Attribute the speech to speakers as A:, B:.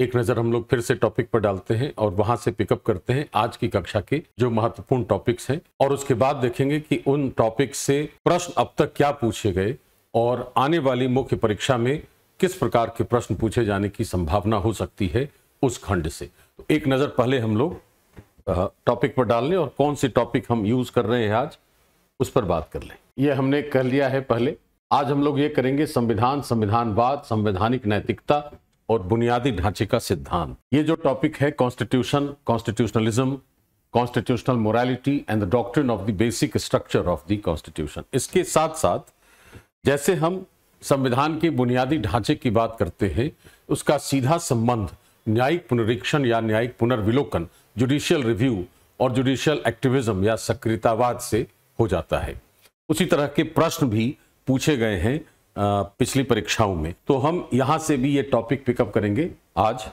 A: एक नज़र हम लोग फिर से टॉपिक पर डालते हैं और वहां से पिकअप करते हैं आज की कक्षा के जो महत्वपूर्ण टॉपिक्स हैं और उसके बाद देखेंगे कि उन टॉपिक से प्रश्न अब तक क्या पूछे गए और आने वाली मुख्य परीक्षा में किस प्रकार के प्रश्न पूछे जाने की संभावना हो सकती है उस खंड से तो एक नज़र पहले हम लोग टॉपिक पर डाल लें और कौन सी टॉपिक हम यूज़ कर रहे हैं आज उस पर बात कर लें ये हमने कर लिया है पहले आज हम लोग ये करेंगे संविधान संविधानवाद संवैधानिक नैतिकता और बुनियादी ढांचे का सिद्धांत ये जो टॉपिक है constitution constitutionalism constitutional morality and the doctrine of the basic structure of the constitution इसके साथ साथ जैसे हम संविधान के बुनियादी ढांचे की बात करते हैं उसका सीधा संबंध न्यायिक पुनरीक्षण या न्यायिक पुनर्विलोकन जुडिशियल रिव्यू और जुडिशियल एक्टिविज्म या सक्रियतावाद से हो जाता है उसी तरह के प्रश्न भी पूछे गए हैं पिछली परीक्षाओं में तो हम यहाँ से भी ये टॉपिक पिकअप करेंगे आज